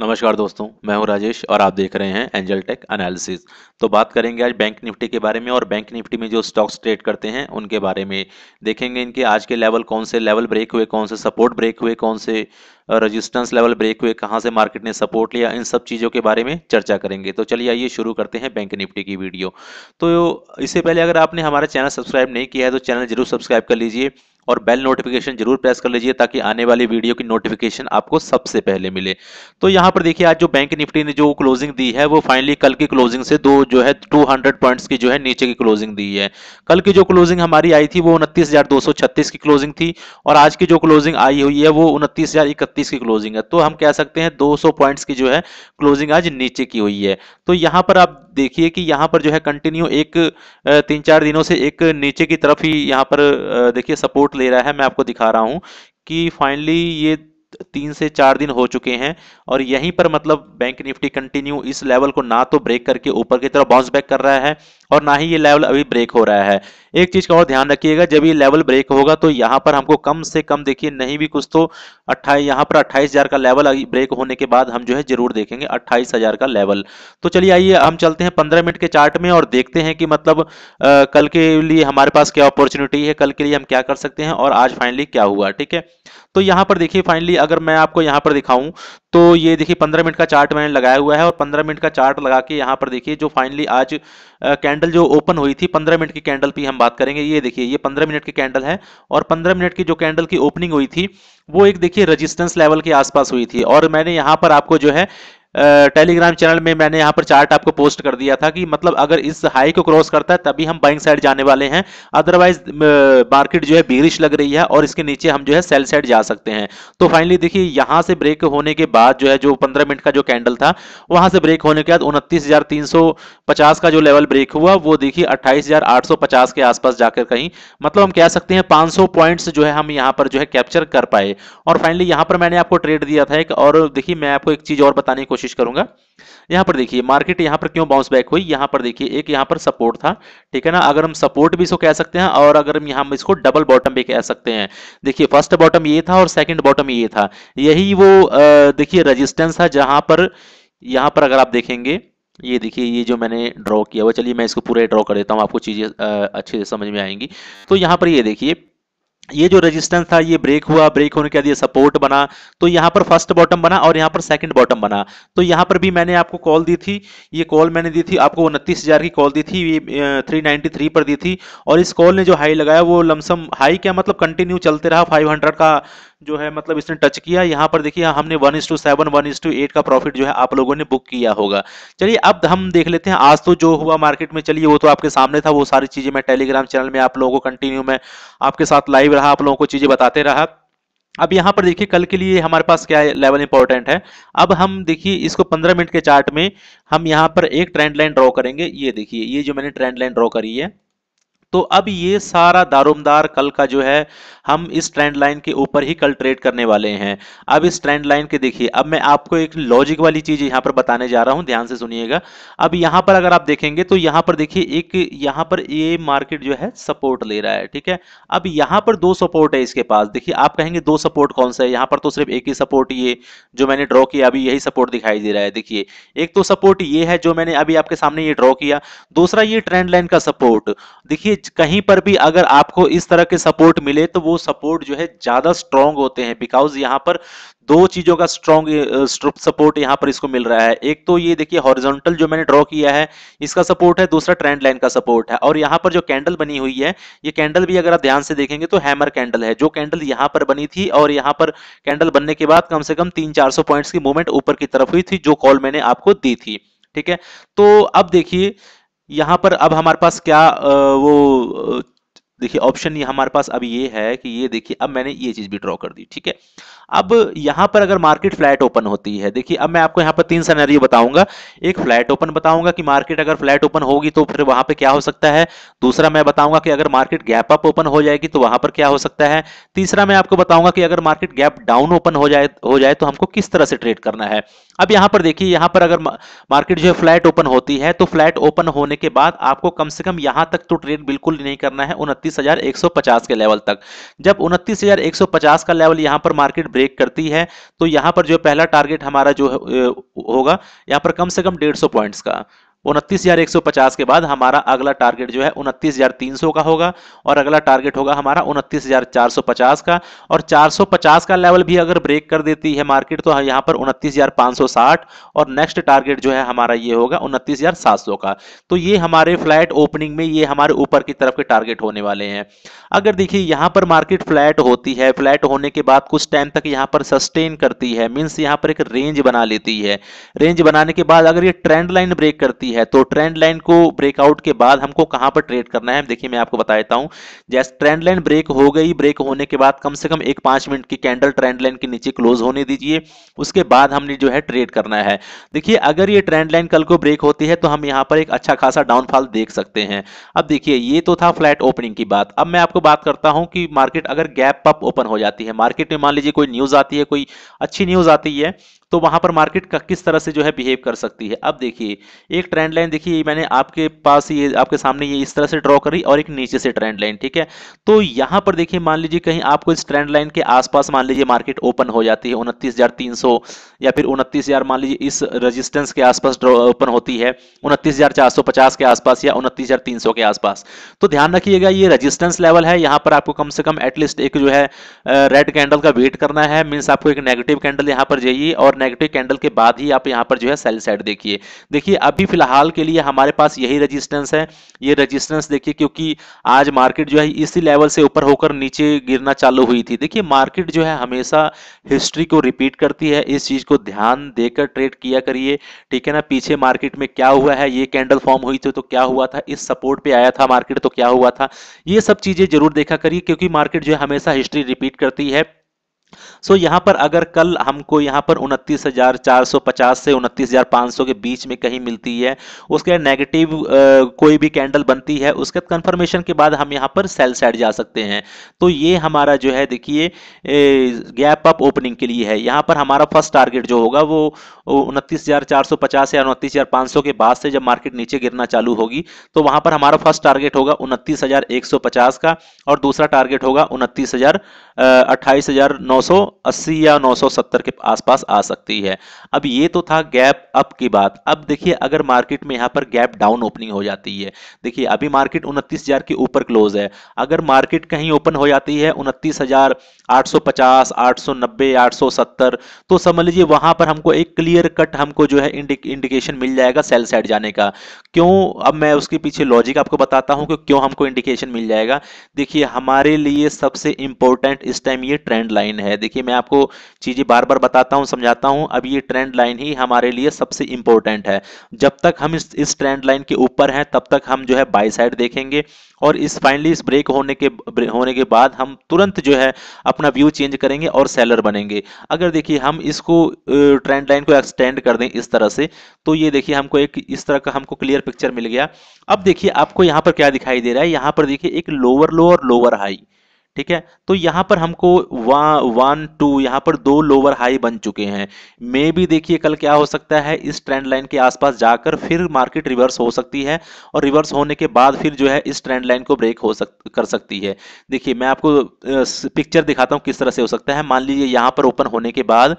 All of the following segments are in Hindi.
नमस्कार दोस्तों मैं हूं राजेश और आप देख रहे हैं एंजल टेक एनालिसिस तो बात करेंगे आज बैंक निफ्टी के बारे में और बैंक निफ्टी में जो स्टॉक्स ट्रेड करते हैं उनके बारे में देखेंगे इनके आज के लेवल कौन से लेवल ब्रेक हुए कौन से सपोर्ट ब्रेक हुए कौन से रजिस्टेंस लेवल ब्रेक हुए कहाँ से मार्केट ने सपोर्ट लिया इन सब चीज़ों के बारे में चर्चा करेंगे तो चलिए आइए शुरू करते हैं बैंक निफ्टी की वीडियो तो इससे पहले अगर आपने हमारा चैनल सब्सक्राइब नहीं किया है तो चैनल जरूर सब्सक्राइब कर लीजिए और बेल नोटिफिकेशन जरूर प्रेस कर लीजिए ताकि आने वाली वीडियो की नोटिफिकेशन आपको सबसे पहले मिले तो यहाँ पर देखिए आज जो बैंक निफ्टी ने जो क्लोजिंग दी है वो फाइनली कल की क्लोजिंग से दो जो है 200 पॉइंट्स की जो है नीचे की क्लोजिंग दी है कल की जो क्लोजिंग हमारी आई थी वो उनतीस की क्लोजिंग थी और आज की जो क्लोजिंग आई हुई है वो उनतीस की क्लोजिंग है तो हम कह सकते हैं दो पॉइंट्स की जो है क्लोजिंग आज नीचे की हुई है तो यहाँ पर आप देखिए कि यहाँ पर जो है कंटिन्यू एक तीन चार दिनों से एक नीचे की तरफ ही यहाँ पर देखिए सपोर्ट ले रहा है मैं आपको दिखा रहा हूँ कि फाइनली ये तीन से चार दिन हो चुके हैं और यहीं पर मतलब बैंक निफ्टी कंटिन्यू इस लेवल को ना तो ब्रेक करके ऊपर की तरफ बाउंस बैक कर रहा है और ना ही ये लेवल अभी ब्रेक हो रहा है एक चीज का और ध्यान रखिएगा जब ये लेवल ब्रेक होगा तो यहाँ पर हमको कम से कम देखिए नहीं भी कुछ तो अट्ठाईस यहाँ पर अट्ठाईस हजार का लेवल ब्रेक होने के बाद हम जो है जरूर देखेंगे अट्ठाईस हजार का लेवल तो चलिए आइए हम चलते हैं पंद्रह मिनट के चार्ट में और देखते हैं कि मतलब आ, कल के लिए हमारे पास क्या अपॉर्चुनिटी है कल के लिए हम क्या कर सकते हैं और आज फाइनली क्या हुआ ठीक है तो यहाँ पर देखिए फाइनली अगर मैं आपको यहाँ पर दिखाऊं तो ये देखिए पंद्रह मिनट का चार्ट मैंने लगाया हुआ है और पंद्रह मिनट का चार्ट लगा के यहाँ पर देखिए जो फाइनली आज कैंडल जो ओपन हुई थी पंद्रह मिनट की कैंडल पे हम बात करेंगे ये देखिए ये पंद्रह मिनट की कैंडल है और पंद्रह मिनट की जो कैंडल की ओपनिंग हुई थी वो एक देखिए रजिस्टेंस लेवल के आसपास हुई थी और मैंने यहाँ पर आपको जो है टेलीग्राम चैनल में मैंने यहां पर चार्ट आपको पोस्ट कर दिया था कि मतलब अगर इस हाई को क्रॉस करता है तभी हम बाइंग साइड जाने वाले हैं अदरवाइज मार्केट जो है बीरिश लग रही है और इसके नीचे हम जो है सेल साइड जा सकते हैं तो फाइनली देखिए यहां से ब्रेक होने के बाद जो है जो पंद्रह मिनट का जो कैंडल था वहां से ब्रेक होने के बाद उनतीस का जो लेवल ब्रेक हुआ वो देखिए अट्ठाईस के आसपास जाकर कहीं मतलब हम कह सकते हैं पांच पॉइंट्स जो है हम यहाँ पर जो है कैप्चर कर पाए और फाइनली यहाँ पर मैंने आपको ट्रेड दिया था एक और देखिए मैं आपको एक चीज और बताने की कोशिश कोशिश करूंगा यहां पर देखिए मार्केट यहां पर क्यों बाउंस बैक हुई यहां पर देखिए एक यहां पर सपोर्ट था ठीक है ना अगर हम सपोर्ट भी इसको कह सकते हैं और अगर हम यहाँ इसको डबल बॉटम भी कह सकते हैं देखिए फर्स्ट बॉटम ये था और सेकंड बॉटम ये था यही वो देखिए रजिस्टेंस था जहां पर यहां पर अगर आप देखेंगे ये देखिए ये जो मैंने ड्रॉ किया हुआ चलिए मैं इसको पूरा ड्रॉ कर देता हूँ आपको चीज़ें अच्छे से समझ में आएंगी तो यहाँ पर ये देखिए ये जो रेजिस्टेंस था ये ब्रेक हुआ ब्रेक होने के बाद ये सपोर्ट बना तो यहाँ पर फर्स्ट बॉटम बना और यहाँ पर सेकंड बॉटम बना तो यहाँ पर भी मैंने आपको कॉल दी थी ये कॉल मैंने दी थी आपको उनतीस हज़ार की कॉल दी थी ये 393 पर दी थी और इस कॉल ने जो हाई लगाया वो लमसम हाई क्या मतलब कंटिन्यू चलते रहा 500 का जो है मतलब इसने टच किया यहाँ पर देखिए हमने one is to seven one is to eight का प्रॉफिट जो है आप लोगों ने बुक किया होगा चलिए अब हम देख लेते हैं आज तो जो हुआ मार्केट में चलिए वो तो आपके सामने था वो सारी चीजें मैं टेलीग्राम चैनल में आप लोगों को कंटिन्यू में आपके साथ लाइव रहा आप लोगों को चीजें बताते रहा अब यहाँ पर देखिए कल के लिए हमारे पास क्या लेवल इंपॉर्टेंट है अब हम देखिए इसको 15 मिनट के चार्ट में हम यहाँ पर एक ट्रेंड लाइन ड्रॉ करेंगे ये देखिए ये जो मैंने ट्रेंड लाइन ड्रॉ करी है तो अब ये सारा दारोमदार कल का जो है हम इस ट्रेंड लाइन के ऊपर ही कल ट्रेड करने वाले हैं अब इस ट्रेंड लाइन के देखिए अब मैं आपको एक लॉजिक वाली चीज यहां पर बताने जा रहा हूं ध्यान से सुनिएगा अब यहां पर अगर आप देखेंगे तो यहां पर देखिए एक यहां पर ये मार्केट जो है सपोर्ट ले रहा है ठीक है अब यहां पर दो सपोर्ट है इसके पास देखिए आप कहेंगे दो सपोर्ट कौन सा है यहां पर तो सिर्फ एक ही सपोर्ट ये जो मैंने ड्रॉ किया अभी यही सपोर्ट दिखाई दे रहा है देखिए एक तो सपोर्ट ये है जो मैंने अभी आपके सामने ये ड्रॉ किया दूसरा ये ट्रेंड लाइन का सपोर्ट देखिए कहीं पर भी अगर आपको इस तरह के सपोर्ट मिले तो वो सपोर्ट जो है ज्यादा स्ट्रांग होते हैं बिकॉज यहाँ पर दो चीजों का स्ट्रॉन्ग सपोर्ट यहाँ पर इसको मिल रहा है एक तो ये देखिए हॉरिजॉन्टल जो मैंने ड्रॉ किया है इसका सपोर्ट है दूसरा ट्रेंड लाइन का सपोर्ट है और यहाँ पर जो कैंडल बनी हुई है ये कैंडल भी अगर आप ध्यान से देखेंगे तो हैमर कैंडल है जो कैंडल यहाँ पर बनी थी और यहाँ पर कैंडल बनने के बाद कम से कम तीन चार सौ पॉइंट्स की मूवमेंट ऊपर की तरफ हुई थी जो कॉल मैंने आपको दी थी ठीक है तो अब देखिए यहाँ पर अब हमारे पास क्या वो देखिए ऑप्शन ये हमारे पास अब ये है कि ये देखिए अब मैंने ये चीज भी ड्रॉ कर दी ठीक है अब यहां पर अगर मार्केट फ्लैट ओपन होती है देखिए अब मैं आपको यहां पर तीन सनेरियो बताऊंगा एक फ्लैट ओपन बताऊंगा कि मार्केट अगर फ्लैट ओपन होगी तो फिर वहां पे क्या हो सकता है दूसरा मैं बताऊंगा कि अगर मार्केट गैप अप ओपन हो जाएगी तो वहां पर क्या हो सकता है तीसरा मैं आपको बताऊंगा कि अगर मार्केट गैप डाउन ओपन हो जाए हो जाए तो हमको किस तरह से ट्रेड करना है अब यहां पर देखिए यहां पर अगर मार्केट जो है फ्लैट ओपन होती है तो फ्लैट ओपन होने के बाद आपको कम से कम यहां तक तो ट्रेड बिल्कुल नहीं करना है उनतीस उनतीस के लेवल तक जब उनतीस का लेवल यहाँ पर मार्केट ब्रेक करती है तो यहाँ पर जो पहला टारगेट हमारा जो होगा यहाँ पर कम से कम डेढ़ पॉइंट्स का उनतीस हजार एक सौ पचास के बाद हमारा अगला टारगेट जो है उनतीस हजार तीन सौ का होगा और अगला टारगेट होगा हमारा उनतीस हजार चार सौ पचास का और चार सौ पचास का लेवल भी अगर ब्रेक कर देती है मार्केट तो यहाँ पर उनतीस हजार सौ साठ और नेक्स्ट टारगेट जो है हमारा ये होगा उनतीस हजार सात सौ का तो ये हमारे फ्लैट ओपनिंग में ये हमारे ऊपर की तरफ के टारगेट होने वाले हैं अगर देखिए यहाँ पर मार्केट फ्लैट होती है फ्लैट होने के बाद कुछ टाइम तक यहाँ पर सस्टेन करती है मीन्स यहाँ पर एक रेंज बना लेती है रेंज बनाने के बाद अगर ये ट्रेंड लाइन ब्रेक करती सकती है तो ट्रेंड लाइन को ब्रेकआउट के बाद हमको कहां पर ट्रेड करना है देखिए मैं आपको बता देता हूं जैसे ट्रेंड लाइन ब्रेक हो गई ब्रेक होने के बाद कम से कम एक पांच मिनट की कैंडल ट्रेंड लाइन के नीचे क्लोज होने दीजिए उसके बाद हमने जो है ट्रेड करना है देखिए अगर ये ट्रेंड लाइन कल को ब्रेक होती है तो हम यहाँ पर एक अच्छा खासा डाउनफॉल देख सकते हैं अब देखिए ये तो था फ्लैट ओपनिंग की बात अब मैं आपको बात करता हूं कि मार्केट अगर गैप अप ओपन हो जाती है मार्केट में मान लीजिए कोई न्यूज आती है कोई अच्छी न्यूज आती है तो वहां पर मार्केट का किस तरह से जो है बिहेव कर सकती है अब देखिए एक ट्रेंड लाइन देखिए मैंने आपके पास ये आपके सामने ये इस तरह से ड्रॉ करी और एक नीचे से ट्रेंड लाइन ठीक है तो यहां पर देखिए मान लीजिए कहीं आपको इस ट्रेंड लाइन के आसपास मान लीजिए मार्केट ओपन हो जाती है उनतीस या फिर उनतीस मान लीजिए इस रजिस्टेंस के आसपास ओपन होती है उनतीस के आसपास या उनतीस के आसपास तो ध्यान रखिएगा ये रजिस्टेंस लेवल है यहाँ पर आपको कम से कम एटलीस्ट एक जो है रेड कैंडल का वेट करना है मीन्स आपको एक नेगेटिव कैंडल यहाँ पर जाइए और नेगेटिव कैंडल के बाद ही आप यहाँ पर जो है सेल साइड देखिए देखिए अभी फिलहाल के लिए हमारे पास यही रजिस्टेंस है ये रजिस्टेंस देखिए क्योंकि आज मार्केट जो है इसी लेवल से ऊपर होकर नीचे गिरना चालू हुई थी देखिए मार्केट जो है हमेशा हिस्ट्री को रिपीट करती है इस चीज को ध्यान देकर ट्रेड किया करिए ठीक है ना पीछे मार्केट में क्या हुआ है ये कैंडल फॉर्म हुई थी तो क्या हुआ था इस सपोर्ट पे आया था मार्केट तो क्या हुआ था ये सब चीजें जरूर देखा करिए क्योंकि मार्केट जो है हमेशा हिस्ट्री रिपीट करती है सो so, यहाँ पर अगर कल हमको यहाँ पर 29,450 से 29,500 के बीच में कहीं मिलती है उसके नेगेटिव कोई भी कैंडल बनती है उसके कंफर्मेशन के बाद हम यहाँ पर सेल साइड जा सकते हैं तो ये हमारा जो है देखिए गैप अप ओपनिंग के लिए है यहाँ पर हमारा फर्स्ट टारगेट जो होगा वो उनतीस या उनतीस के बाद से जब मार्केट नीचे गिरना चालू होगी तो वहाँ पर हमारा फर्स्ट टारगेट होगा उनतीस का और दूसरा टारगेट होगा उनतीस हजार अट्ठाईस हजार नौ 980 या 970 के आसपास आ सकती है अब ये तो था गैप अप की बात अब देखिए अगर मार्केट में यहाँ पर गैप डाउन ओपनिंग हो जाती है देखिए अभी मार्केट उनतीस हजार के ऊपर क्लोज है अगर मार्केट कहीं ओपन हो जाती है उनतीस हजार आठ सौ पचास तो समझ लीजिए वहां पर हमको एक क्लियर कट हमको जो है इंडिकेशन मिल जाएगा सेल साइड जाने का क्यों अब मैं उसके पीछे लॉजिक आपको बताता हूं कि क्यों हमको इंडिकेशन मिल जाएगा देखिए हमारे लिए सबसे इंपॉर्टेंट इस टाइम ये ट्रेंड लाइन है है देखिए मैं आपको चीज़ें बार बार बताता हूं समझाता हूं अब ये ट्रेंड लाइन ही हमारे लिए सबसे इंपॉर्टेंट है जब तक हम इस इस ट्रेंड लाइन के ऊपर हैं तब तक हम जो है बाई साइड देखेंगे और इस फाइनली इस ब्रेक होने के होने के बाद हम तुरंत जो है अपना व्यू चेंज करेंगे और सेलर बनेंगे अगर देखिए हम इसको ट्रेंड लाइन को एक्सटेंड कर दें इस तरह से तो ये देखिए हमको एक इस तरह का हमको क्लियर पिक्चर मिल गया अब देखिए आपको यहाँ पर क्या दिखाई दे रहा है यहाँ पर देखिए एक लोअर लो और लोअर हाई ठीक है तो यहां पर हमको वा वन टू यहां पर दो लोअर हाई बन चुके हैं मे भी देखिए कल क्या हो सकता है इस ट्रेंड लाइन के आसपास जाकर फिर मार्केट रिवर्स हो सकती है और रिवर्स होने के बाद फिर जो है इस ट्रेंड लाइन को ब्रेक हो सक कर सकती है देखिए मैं आपको पिक्चर दिखाता हूं किस तरह से हो सकता है मान लीजिए यहां पर ओपन होने के बाद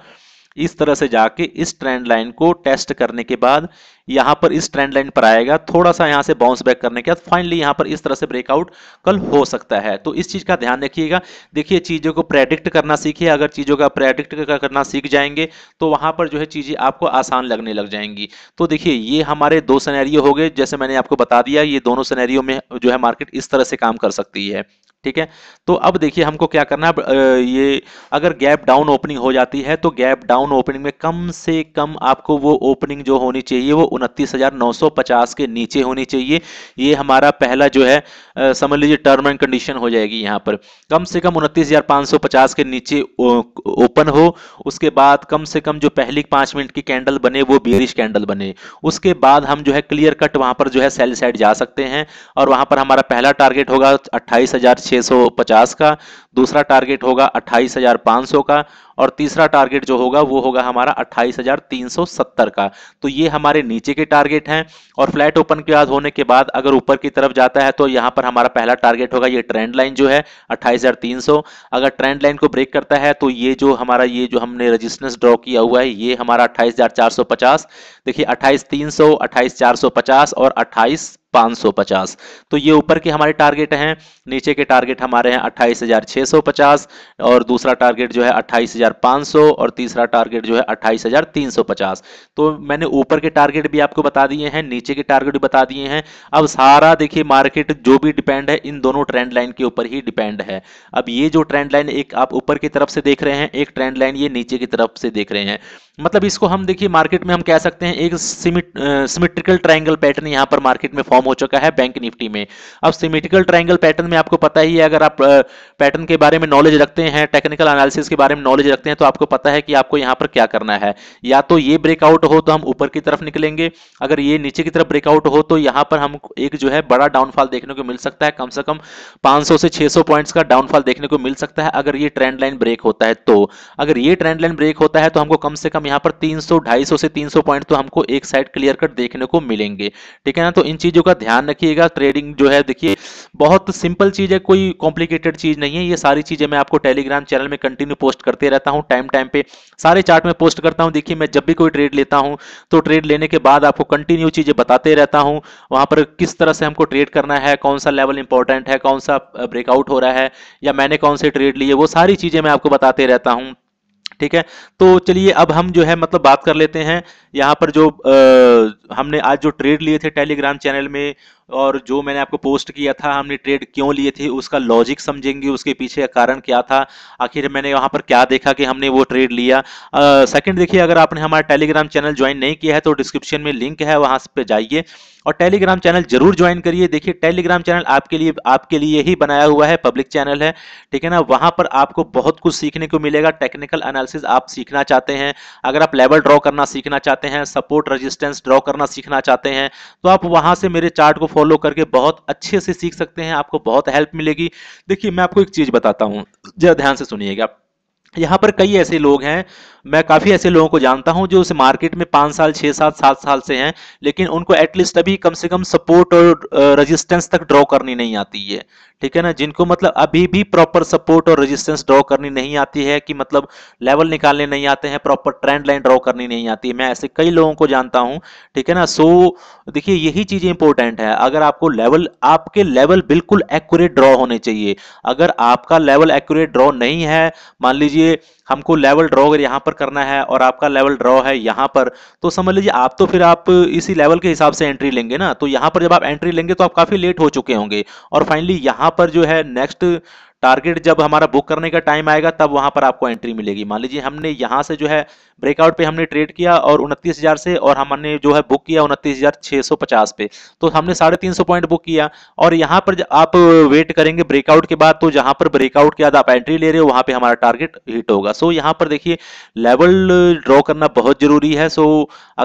इस तरह से जाके इस ट्रेंड लाइन को टेस्ट करने के बाद यहां पर इस ट्रेंड लाइन पर आएगा थोड़ा सा यहां से बाउंस बैक करने के बाद फाइनली यहां पर इस तरह से ब्रेकआउट कल हो सकता है तो इस चीज का ध्यान रखिएगा देखिए चीजों को प्रेडिक्ट करना सीखिए अगर चीजों का प्रेडिक्ट करना सीख जाएंगे तो वहां पर जो है चीजें आपको आसान लगने लग जाएंगी तो देखिए ये हमारे दो सैनैरियो हो गए जैसे मैंने आपको बता दिया ये दोनों सैनैरियो में जो है मार्केट इस तरह से काम कर सकती है ठीक है तो अब देखिए हमको क्या करना है ये अगर गैप डाउन ओपनिंग हो जाती है तो गैप डाउन ओपनिंग में कम से कम आपको वो ओपनिंग जो होनी चाहिए वो उनतीस के नीचे होनी चाहिए ये हमारा पहला जो है समझ लीजिए टर्म एंड कंडीशन हो जाएगी यहाँ पर कम से कम उनतीस के नीचे ओपन हो उसके बाद कम से कम जो पहली पांच मिनट की कैंडल बने वो बेरिश कैंडल बने उसके बाद हम जो है क्लियर कट वहां पर जो है सेल साइड जा सकते हैं और वहां पर हमारा पहला टारगेट होगा अट्ठाईस पचास का दूसरा टारगेट होगा सौ का और तीसरा टारगेट जो होगा वो होगा हमारा 28,370 का तो ये हमारे नीचे के टारगेट हैं और फ्लैट ओपन के बाद होने के बाद अगर ऊपर की तरफ जाता है तो यहाँ पर हमारा पहला टारगेट होगा ये ट्रेंड लाइन जो है अट्ठाईस अगर ट्रेंड लाइन को ब्रेक करता है तो ये जो हमारा ये जो हमने रजिस्टेंस ड्रॉ किया हुआ है ये हमारा अट्ठाईस देखिए अट्ठाईस 28,450 और अट्ठाईस 550 तो ये ऊपर के हमारे टारगेट हैं नीचे के टारगेट हमारे हैं 28,650 और दूसरा टारगेट जो है 2500 और तीसरा टारगेट जो है 28350 तो मैंने ऊपर के टारगेट भी आपको बता दिए हैं नीचे के टारगेट भी बता दिए हैं अब सारा देखिए मार्केट जो भी डिपेंड है इन दोनों ट्रेंड लाइन के ऊपर ही डिपेंड है अब ये जो ट्रेंड लाइन एक आप ऊपर की तरफ से देख रहे हैं एक ट्रेंड लाइन ये नीचे की तरफ से देख रहे हैं मतलब इसको हम देखिए मार्केट में हम कह सकते हैं एक सिमेट्रिकल ट्रायंगल पैटर्न यहां पर मार्केट में फॉर्म हो चुका है बैंक निफ्टी में अब सिमेट्रिकल ट्रायंगल पैटर्न में आपको पता ही है अगर आप पैटर्न के बारे में नॉलेज रखते हैं टेक्निकल एनालिसिस के बारे में नॉलेज रखते हैं तो आपको पता है कि आपको यहाँ पर क्या करना है या तो ये ब्रेकआउट हो तो हम ऊपर की तरफ निकलेंगे अगर ये नीचे की तरफ ब्रेकआउट हो तो यहां पर हम एक जो है बड़ा डाउनफॉल देखने को मिल सकता है कम से कम सौ से सौ पॉइंट्स का डाउनफॉल देखने को मिल सकता है अगर ये ट्रेंड लाइन ब्रेक होता है तो अगर ये ट्रेंड लाइन ब्रेक होता है तो हमको कम से कम यहाँ पर 300 250 से 300 पॉइंट तो हमको एक साइड क्लियर कट देखने को मिलेंगे ठीक है ना तो इन चीज़ों का ध्यान रखिएगा ट्रेडिंग जो है देखिए बहुत सिंपल चीज़ है कोई कॉम्प्लिकेटेड चीज़ नहीं है ये सारी चीज़ें मैं आपको टेलीग्राम चैनल में कंटिन्यू पोस्ट करते रहता हूँ टाइम टाइम पे सारे चार्ट में पोस्ट करता हूँ देखिए मैं जब भी कोई ट्रेड लेता हूँ तो ट्रेड लेने के बाद आपको कंटिन्यू चीज़ें बताते रहता हूँ वहां पर किस तरह से हमको ट्रेड करना है कौन सा लेवल इंपॉर्टेंट है कौन सा ब्रेकआउट हो रहा है या मैंने कौन से ट्रेड लिए वो सारी चीज़ें मैं आपको बताते रहता हूँ ठीक है तो चलिए अब हम जो है मतलब बात कर लेते हैं यहाँ पर जो आ, हमने आज जो ट्रेड लिए थे टेलीग्राम चैनल में और जो मैंने आपको पोस्ट किया था हमने ट्रेड क्यों लिए थे उसका लॉजिक समझेंगे उसके पीछे का कारण क्या था आखिर मैंने वहां पर क्या देखा कि हमने वो ट्रेड लिया सेकंड देखिए अगर आपने हमारा टेलीग्राम चैनल ज्वाइन नहीं किया है तो डिस्क्रिप्शन में लिंक है वहां पर जाइए और टेलीग्राम चैनल जरूर ज्वाइन करिए देखिए टेलीग्राम चैनल आपके लिए आपके लिए ही बनाया हुआ है पब्लिक चैनल है ठीक है ना वहां पर आपको बहुत कुछ सीखने को मिलेगा टेक्निकल एनालिसिस आप सीखना चाहते हैं अगर आप लेवल ड्रॉ करना सीखना चाहते हैं सपोर्ट रजिस्टेंस ड्रॉ करना सीखना चाहते हैं तो आप वहां से मेरे चार्ट को फॉलो करके बहुत अच्छे से सीख सकते हैं आपको बहुत हेल्प मिलेगी देखिए मैं आपको एक चीज़ बताता हूँ जरा ध्यान से सुनिएगा यहाँ पर कई ऐसे लोग हैं मैं काफ़ी ऐसे लोगों को जानता हूं जो उस मार्केट में पांच साल छह सात सात साल से हैं लेकिन उनको एटलीस्ट अभी कम से कम सपोर्ट और रजिस्टेंस तक ड्रॉ करनी नहीं आती है ठीक है ना जिनको मतलब अभी भी प्रॉपर सपोर्ट और रजिस्टेंस ड्रॉ करनी नहीं आती है कि मतलब लेवल निकालने नहीं आते हैं प्रॉपर ट्रेंड लाइन ड्रॉ करनी नहीं आती है मैं ऐसे कई लोगों को जानता हूं ठीक है ना सो देखिए यही चीज़ें इंपॉर्टेंट है अगर आपको लेवल आपके लेवल बिल्कुल एक्यूरेट ड्रॉ होने चाहिए अगर आपका लेवल एक्यूरेट ड्रॉ नहीं है मान लीजिए हमको लेवल ड्रॉ अगर यहाँ पर पर करना है और आपका लेवल ड्रॉ है यहाँ पर तो समझ लीजिए आप तो फिर आप इसी लेवल के हिसाब से एंट्री लेंगे ना तो यहाँ पर जब आप एंट्री लेंगे तो आप काफ़ी लेट हो चुके होंगे और फाइनली यहाँ पर जो है नेक्स्ट टारगेट जब हमारा बुक करने का टाइम आएगा तब वहां पर आपको एंट्री मिलेगी मान लीजिए हमने यहाँ से जो है ब्रेकआउट पे हमने ट्रेड किया और उनतीस हजार से और हमने जो है बुक किया उनतीस हजार सौ पचास पे तो हमने साढ़े तीन सौ पॉइंट बुक किया और यहाँ पर आप वेट करेंगे ब्रेकआउट के बाद तो जहां पर ब्रेकआउट के बाद आप एंट्री ले रहे हो वहां पर हमारा टारगेट हिट होगा सो यहाँ पर देखिए लेवल ड्रॉ करना बहुत जरूरी है सो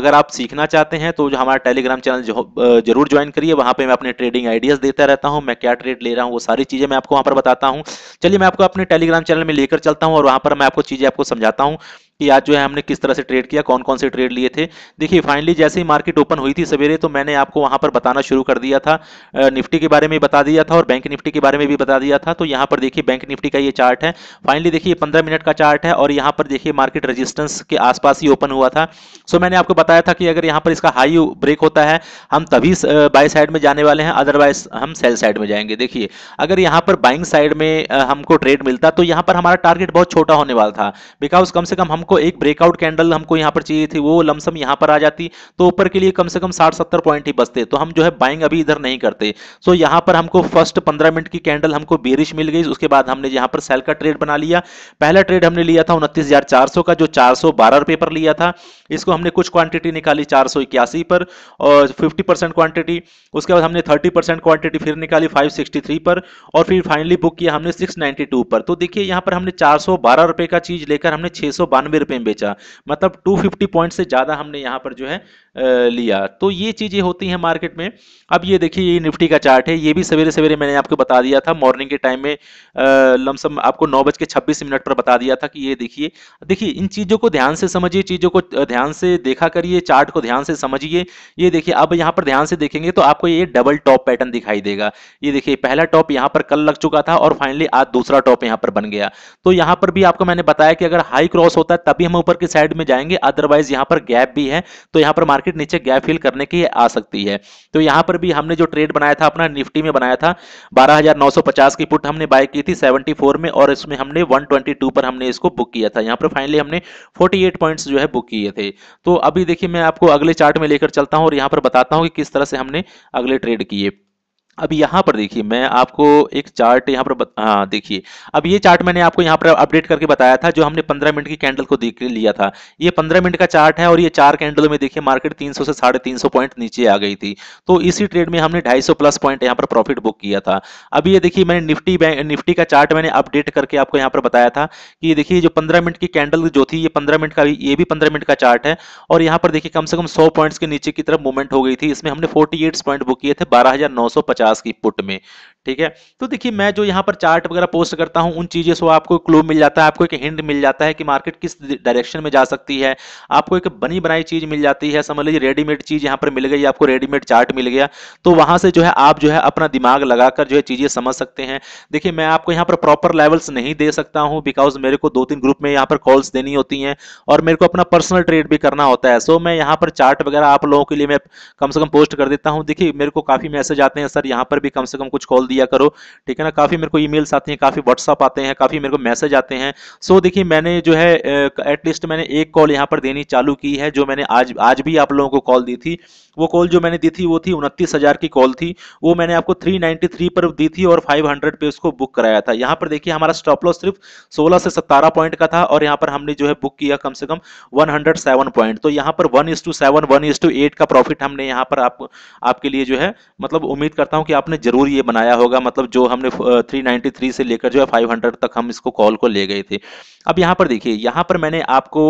अगर आप सीखना चाहते हैं तो जो हमारा टेलीग्राम चैनल जरूर ज्वाइन करिए वहां पर मैं अपने ट्रेडिंग आइडियाज देता रहता हूँ मैं क्या ट्रेड ले रहा हूँ वो सारी चीजें मैं आपको वहां पर बताता हूँ चलिए मैं आपको अपने टेलीग्राम चैनल में लेकर चलता हूँ और वहां पर मैं आपको चीजें आपको समझाता हूँ कि आज जो है हमने किस तरह से ट्रेड किया कौन कौन से ट्रेड लिए थे देखिए फाइनली जैसे ही मार्केट ओपन हुई थी सवेरे तो मैंने आपको वहां पर बताना शुरू कर दिया था निफ्टी के बारे में बता दिया था और बैंक निफ्टी के बारे में भी बता दिया था तो यहाँ पर देखिए बैंक निफ्टी का ये चार्ट है फाइनली देखिए पंद्रह मिनट का चार्ट है और यहाँ पर देखिए मार्केट रजिस्टेंस के आसपास ही ओपन हुआ था सो मैंने आपको बताया था कि अगर यहाँ पर इसका हाई ब्रेक होता है हम तभी बाई साइड में जाने वाले हैं अदरवाइज हम सेल साइड में जाएंगे देखिए अगर यहाँ पर बाइंग साइड में हमको ट्रेड मिलता तो यहाँ पर हमारा टारगेट बहुत छोटा होने वाला था बिकॉज कम से कम हम हमको एक ब्रेकआउट कैंडल हमको यहाँ पर चाहिए थी वो लमसम यहाँ पर आ जाती तो ऊपर के लिए कम से कम साठ सत्तर पॉइंट ही बचते तो हम जो है बाइंग अभी इधर नहीं करते सो so, यहाँ पर हमको फर्स्ट पंद्रह मिनट की कैंडल हमको बेरिश मिल गई उसके बाद हमने यहाँ पर सेल का ट्रेड बना लिया पहला ट्रेड हमने लिया था उनतीस का जो चार सौ पर लिया था इसको हमने कुछ क्वांटिटी निकाली चार पर और फिफ्टी क्वांटिटी उसके बाद हमने थर्टी क्वांटिटी फिर निकाली फाइव पर और फिर फाइनली बुक किया हमने सिक्स पर तो देखिए यहाँ पर हमने चार सौ बारह रुपए का चीज लेकर हमने छह सौ रुपए में बेचा मतलब 250 पॉइंट से ज़्यादा हमने यहाँ पर जो है लिया तो ये चीज़ें होती हैं मार्केट में अब ये देखिए ये निफ्टी का चार्ट है ये भी सवेरे सवेरे मैंने आपको बता दिया था मॉर्निंग के टाइम में लमसम आपको नौ बज के छब्बीस मिनट पर बता दिया था कि ये देखिए देखिए इन चीज़ों को ध्यान से समझिए चीज़ों को ध्यान से देखा करिए चार्ट को ध्यान से समझिए ये देखिए अब यहाँ पर ध्यान से देखेंगे तो आपको ये डबल टॉप पैटर्न दिखाई देगा ये देखिए पहला टॉप यहाँ पर कल लग चुका था और फाइनली आज दूसरा टॉप यहाँ पर बन गया तो यहाँ पर भी आपको मैंने बताया कि अगर हाई क्रॉस होता है तभी हम ऊपर की साइड में जाएंगे अदरवाइज यहाँ पर गैप भी है तो यहाँ पर मार्केट मार्केट नीचे गैप फिल करने की आ सकती है तो यहाँ पर भी हमने जो ट्रेड बनाया था अपना निफ्टी में बनाया था 12,950 की पुट हमने बाय की थी 74 में और इसमें हमने 122 पर हमने इसको बुक किया था यहाँ पर फाइनली हमने 48 पॉइंट्स जो है बुक किए थे तो अभी देखिए मैं आपको अगले चार्ट में लेकर चलता हूँ और यहाँ पर बताता हूँ कि किस तरह से हमने अगले ट्रेड किए अब यहाँ पर देखिए मैं आपको एक चार्ट यहाँ पर हाँ देखिए अब ये चार्ट मैंने आपको यहाँ पर अपडेट करके बताया था जो हमने 15 मिनट की कैंडल को देख लिया था ये 15 मिनट का चार्ट है और ये चार कैंडलों में देखिए मार्केट 300 से साढ़े तीन पॉइंट नीचे आ गई थी तो इसी ट्रेड में हमने 250 प्लस पॉइंट यहाँ पर प्रॉफिट बुक किया था अब ये देखिए मैंने निफ्टी निफ्टी का चार्ट मैंने अपडेट करके आपको यहाँ पर बताया था कि देखिए जो पंद्रह मिनट की कैंडल जो थी ये पंद्रह मिनट का ये भी पंद्रह मिनट का चार्ट है और यहाँ पर देखिए कम से कम सौ पॉइंट्स के नीचे की तरफ मूवमेंट हो गई थी इसमें हमने फोर्टी पॉइंट बुक किए थे बारह पचास की पुट में ठीक है तो देखिए मैं जो यहाँ पर चार्ट वगैरह पोस्ट करता हूँ उन चीजें से आपको क्लू मिल जाता है आपको एक हिंट मिल जाता है कि मार्केट किस डायरेक्शन में जा सकती है आपको एक बनी बनाई चीज़ मिल जाती है समझ लीजिए रेडीमेड चीज़ यहाँ पर मिल गई आपको रेडीमेड चार्ट मिल गया तो वहां से जो है आप जो है अपना दिमाग लगाकर जो है चीज़ें समझ सकते हैं देखिए मैं आपको यहाँ पर प्रॉपर लेवल्स नहीं दे सकता हूँ बिकॉज मेरे को दो तीन ग्रुप में यहाँ पर कॉल्स देनी होती है और मेरे को अपना पर्सनल ट्रेड भी करना होता है सो मैं यहाँ पर चार्ट वगैरह आप लोगों के लिए मैं कम से कम पोस्ट कर देता हूँ देखिए मेरे को काफ़ी मैसेज आते हैं सर यहाँ पर भी कम से कम कुछ कॉल दिया करो ठीक है ना काफ़ी मेरे को ईमेल्स आती हैं काफ़ी व्हाट्सअप आते हैं काफ़ी मेरे को मैसेज आते हैं सो देखिए मैंने जो है एटलीस्ट मैंने एक कॉल यहाँ पर देनी चालू की है जो मैंने आज आज भी आप लोगों को कॉल दी थी वो कॉल जो मैंने दी थी वो थी उनतीस हज़ार की कॉल थी वो मैंने आपको 393 पर दी थी और 500 पे उसको बुक कराया था यहाँ पर देखिए हमारा स्टॉप लॉस सिर्फ 16 से 17 पॉइंट का था और यहाँ पर हमने जो है बुक किया कम से कम 107 पॉइंट तो यहाँ पर 1 to seven one to eight का प्रॉफिट हमने यहाँ पर आप, आपके लिए जो है मतलब उम्मीद करता हूँ कि आपने जरूर ये बनाया होगा होगा मतलब जो हमने 393 से लेकर जो है 500 तक हम इसको कॉल को ले गए थे अब यहाँ पर देखिए यहाँ पर मैंने आपको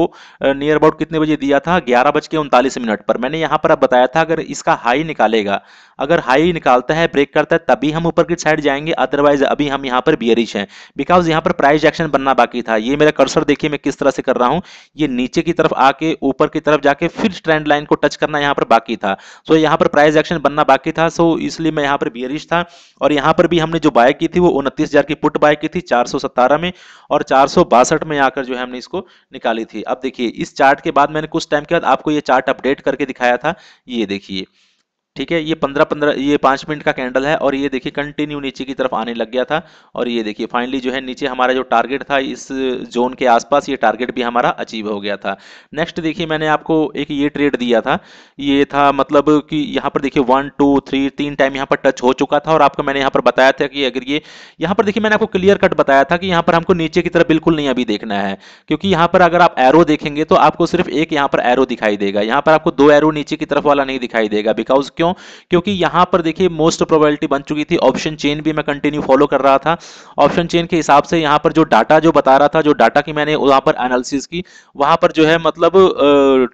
नियर अबाउट कितने बजे दिया था ग्यारह बज के उनतालीस मिनट पर मैंने यहाँ पर अब बताया था अगर इसका हाई निकालेगा अगर हाई निकालता है ब्रेक करता है तभी हम ऊपर की साइड जाएंगे अदरवाइज अभी हम यहाँ पर बियरिच हैं बिकॉज यहाँ पर प्राइस एक्शन बनना बाकी था ये मेरा कर्सर देखिए मैं किस तरह से कर रहा हूँ ये नीचे की तरफ आके ऊपर की तरफ जाके फिर ट्रेंड लाइन को टच करना यहाँ पर बाकी था सो यहाँ पर प्राइज एक्शन बनना बाकी था सो इसलिए मैं यहाँ पर बियरिश था और यहां पर भी हमने जो बाय की थी वो उनतीस हजार की पुट बाय की थी चार में और चार में आकर जो है हमने इसको निकाली थी अब देखिए इस चार्ट के बाद मैंने कुछ टाइम के बाद आपको ये चार्ट अपडेट करके दिखाया था ये देखिए ठीक है ये पंद्रह पंद्रह ये पांच मिनट का कैंडल है और ये देखिए कंटिन्यू नीचे की तरफ आने लग गया था और ये देखिए फाइनली जो है नीचे हमारा जो टारगेट था इस जोन के आसपास ये टारगेट भी हमारा अचीव हो गया था नेक्स्ट देखिए मैंने आपको एक ये ट्रेड दिया था ये था मतलब कि यहाँ पर देखिए वन टू थ्री तीन टाइम यहाँ पर टच हो चुका था और आपको मैंने यहाँ पर बताया था कि अगर ये यहाँ पर देखिए मैंने आपको क्लियर कट बताया था कि यहाँ पर हमको नीचे की तरफ बिल्कुल नहीं अभी देखना है क्योंकि यहाँ पर अगर आप एरो देखेंगे तो आपको सिर्फ एक यहाँ पर एरो दिखाई देगा यहाँ पर आपको दो एरो नीचे की तरफ वाला नहीं दिखाई देगा बिकॉज क्यों क्यों क्योंकि यहां पर देखिए मोस्ट प्रोबेबिलिटी बन चुकी थी ऑप्शन चेन भी मैं कंटिन्यू फॉलो कर रहा था ऑप्शन चेन के हिसाब से यहां पर जो डाटा जो बता रहा था जो डाटा की मैंने वहां पर एनालिसिस की वहां पर जो है मतलब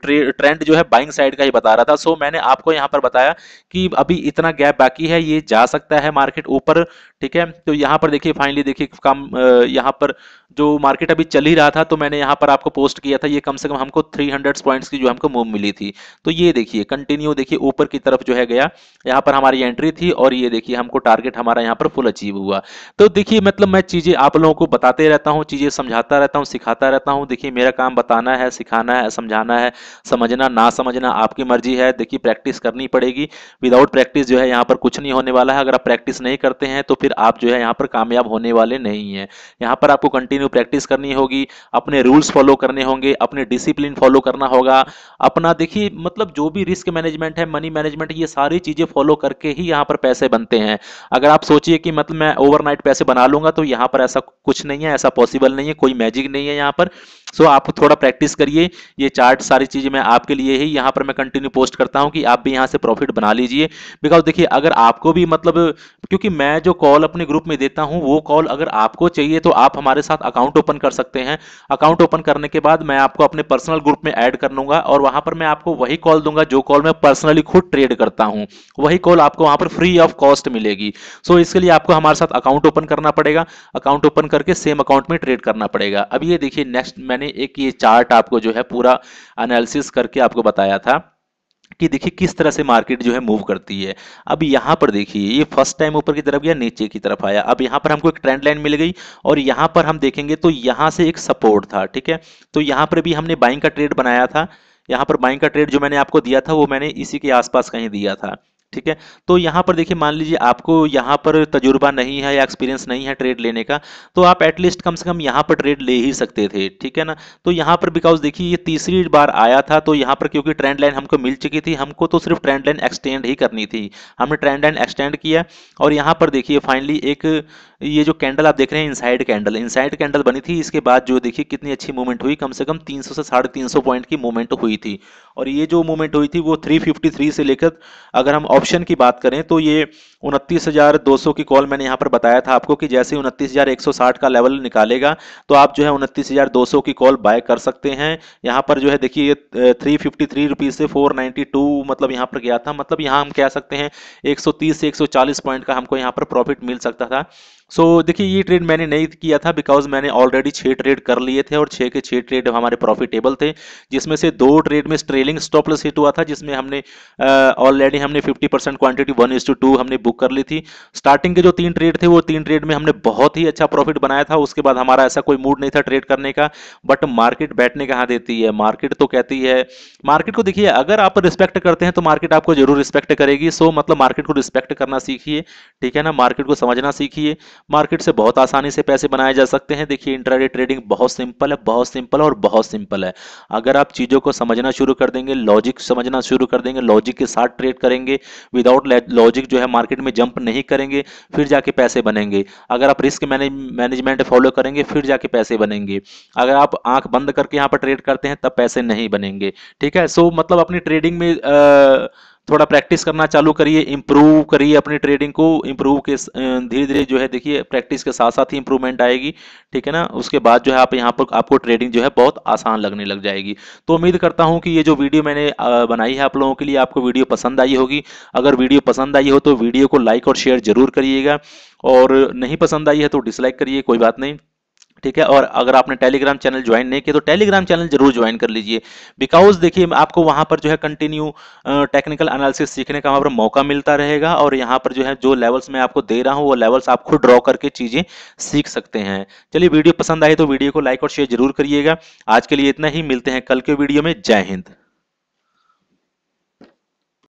ट्रेंड जो है बाइंग साइड का ही बता रहा था सो मैंने आपको यहां पर बताया कि अभी इतना गैप बाकी है ये जा सकता है मार्केट ऊपर ठीक है तो यहां पर देखिए फाइनली देखिए कम यहां पर जो मार्केट अभी चल ही रहा था तो मैंने यहां पर आपको पोस्ट किया था ये कम से कम हमको 300 पॉइंट्स की जो हमको मूव मिली थी तो ये देखिए कंटिन्यू देखिए ऊपर की तरफ जो है रह गया यहाँ पर हमारी एंट्री थी और ये देखिए हमको टारगेट हमारा यहाँ पर फुल अचीव हुआ तो देखिए मतलब मैं चीज़ें आप लोगों को बताते रहता हूँ चीज़ें समझाता रहता हूँ सिखाता रहता हूँ देखिए मेरा काम बताना है सिखाना है समझाना है समझना ना समझना आपकी मर्जी है देखिए प्रैक्टिस करनी पड़ेगी विदाउट प्रैक्टिस जो है यहाँ पर कुछ नहीं होने वाला है अगर आप प्रैक्टिस नहीं करते हैं तो फिर आप जो है यहाँ पर कामयाब होने वाले नहीं हैं यहाँ पर आपको कंटिन्यू प्रैक्टिस करनी होगी अपने रूल्स फॉलो करने होंगे अपने डिसिप्लिन फॉलो करना होगा अपना देखिए मतलब जो भी रिस्क मैनेजमेंट है मनी मैनेजमेंट ये सारी चीज़ें फॉलो करके ही यहाँ पर पैसे बनते हैं अगर आप सोचिए कि मतलब मैं ओवरनाइट पैसे बना लूंगा तो यहाँ पर ऐसा कुछ नहीं है ऐसा पॉसिबल नहीं है कोई मैजिक नहीं है यहाँ पर सो आप थोड़ा प्रैक्टिस करिए ये चार्ट सारी चीज़ें मैं आपके लिए ही यहाँ पर मैं कंटिन्यू पोस्ट करता हूँ कि आप भी यहाँ से प्रॉफिट बना लीजिए बिकॉज देखिए अगर आपको भी मतलब क्योंकि मैं जो कॉल अपने ग्रुप में देता हूँ वो कॉल अगर आपको चाहिए तो आप हमारे साथ अकाउंट ओपन कर सकते हैं अकाउंट ओपन करने के बाद मैं आपको अपने पर्सनल ग्रुप में ऐड कर लूंगा और वहां पर मैं आपको वही कॉल दूंगा जो कॉल मैं पर्सनली खुद ट्रेड करता करता हूं वही कॉल आपको वहां पर फ्री ऑफ कॉस्ट मिलेगी सो इसके लिए आपको हमारे साथ अकाउंट ओपन करना पड़ेगा अकाउंट ओपन करके सेम अकाउंट में ट्रेड करना पड़ेगा अब ये देखिए नेक्स्ट मैंने एक ये चार्ट आपको जो है पूरा एनालिसिस करके आपको बताया था कि देखिए किस तरह से मार्केट जो है मूव करती है अब यहाँ पर देखिए ये फर्स्ट टाइम ऊपर की तरफ गया नीचे की तरफ आया अब यहाँ पर हमको एक ट्रेंड लाइन मिल गई और यहाँ पर हम देखेंगे तो यहाँ से एक सपोर्ट था ठीक है तो यहाँ पर भी हमने बाइंग का ट्रेड बनाया था यहाँ पर बाइंग का ट्रेड जो मैंने आपको दिया था वो मैंने इसी के आसपास कहीं दिया था ठीक है तो यहाँ पर देखिए मान लीजिए आपको यहाँ पर तजुर्बा नहीं है या एक्सपीरियंस नहीं है ट्रेड लेने का तो आप एटलीस्ट कम से कम यहाँ पर ट्रेड ले ही सकते थे ठीक है ना तो यहाँ पर बिकॉज देखिए ये तीसरी बार आया था तो यहाँ पर क्योंकि ट्रेंड लाइन हमको मिल चुकी थी हमको तो सिर्फ ट्रेंड लाइन एक्सटेंड ही करनी थी हमने ट्रेंड लाइन एक्सटेंड किया और यहाँ पर देखिए फाइनली एक ये जो कैंडल आप देख रहे हैं इनसाइड कैंडल इनसाइड कैंडल बनी थी इसके बाद जो देखिए कितनी अच्छी मूवमेंट हुई कम से कम 300 से साढ़े तीन पॉइंट की मूवमेंट हुई थी और ये जो मूवमेंट हुई थी वो 353 से लेकर अगर हम ऑप्शन की बात करें तो ये उनतीस हजार दो सौ की कॉल मैंने यहाँ पर बताया था आपको कि जैसे उनतीस हजार एक सौ साठ का लेवल निकालेगा तो आप जो है उनतीस हजार दो सौ की कॉल बाय कर सकते हैं यहाँ पर जो है देखिए ये थ्री फिफ्टी थ्री रुपीज से फोर नाइन्टी टू मतलब यहाँ पर गया था मतलब यहाँ हम कह सकते हैं एक सौ तीस से एक सौ चालीस पॉइंट का हमको यहाँ पर प्रॉफिट मिल सकता था सो so, देखिए ये ट्रेड मैंने नहीं किया था बिकॉज मैंने ऑलरेडी छः ट्रेड कर लिए थे और छः के छः ट्रेड हमारे प्रॉफिटेबल थे जिसमें से दो ट्रेड में ट्रेलिंग स्टॉपलेस हिट हुआ था जिसमें हमने ऑलरेडी हमने 50 percent quantity one is to two हमने बुक कर ली थी स्टार्टिंग के जो तीन ट्रेड थे वो तीन ट्रेड में हमने बहुत ही अच्छा प्रॉफिट बनाया था उसके बाद हमारा ऐसा कोई मूड नहीं था ट्रेड करने का बट मार्केट बैठने कहाँ देती है मार्केट तो कहती है मार्केट को देखिए अगर आप रिस्पेक्ट करते हैं तो मार्केट आपको जरूर रिस्पेक्ट करेगी सो मतलब मार्केट को रिस्पेक्ट करना सीखिए ठीक है ना मार्केट को समझना सीखिए मार्केट से बहुत आसानी से पैसे बनाए जा सकते हैं देखिए इंट्राडे ट्रेडिंग बहुत सिंपल है बहुत सिंपल और बहुत सिंपल है अगर आप चीज़ों को समझना शुरू कर देंगे लॉजिक समझना शुरू कर देंगे लॉजिक के साथ ट्रेड करेंगे विदाउट लॉजिक जो है मार्केट मार्केट में जंप नहीं करेंगे फिर जाके पैसे बनेंगे अगर आप रिस्क मैनेजमेंट फॉलो करेंगे फिर जाके पैसे बनेंगे अगर आप आंख बंद करके यहाँ पर ट्रेड करते हैं तब पैसे नहीं बनेंगे ठीक है सो मतलब अपनी ट्रेडिंग में आ, थोड़ा प्रैक्टिस करना चालू करिए इम्प्रूव करिए अपनी ट्रेडिंग को इम्प्रूव के धीरे धीरे जो है देखिए प्रैक्टिस के साथ साथ ही इंप्रूवमेंट आएगी ठीक है ना उसके बाद जो है आप यहाँ पर आपको ट्रेडिंग जो है बहुत आसान लगने लग जाएगी तो उम्मीद करता हूँ कि ये जो वीडियो मैंने बनाई है आप लोगों के लिए आपको वीडियो पसंद आई होगी अगर वीडियो पसंद आई हो तो वीडियो को लाइक और शेयर जरूर करिएगा और नहीं पसंद आई है तो डिसलाइक करिए कोई बात नहीं ठीक है और अगर आपने टेलीग्राम चैनल ज्वाइन नहीं किया तो टेलीग्राम चैनल जरूर ज्वाइन कर लीजिए बिकॉज देखिए आपको वहां पर जो है कंटिन्यू टेक्निकल एनालिसिस सीखने का वहां पर मौका मिलता रहेगा और यहाँ पर जो है जो लेवल्स मैं आपको दे रहा हूँ वो लेवल्स आप खुद ड्रॉ करके चीजें सीख सकते हैं चलिए वीडियो पसंद आए तो वीडियो को लाइक और शेयर जरूर करिएगा आज के लिए इतना ही मिलते हैं कल के वीडियो में जय हिंद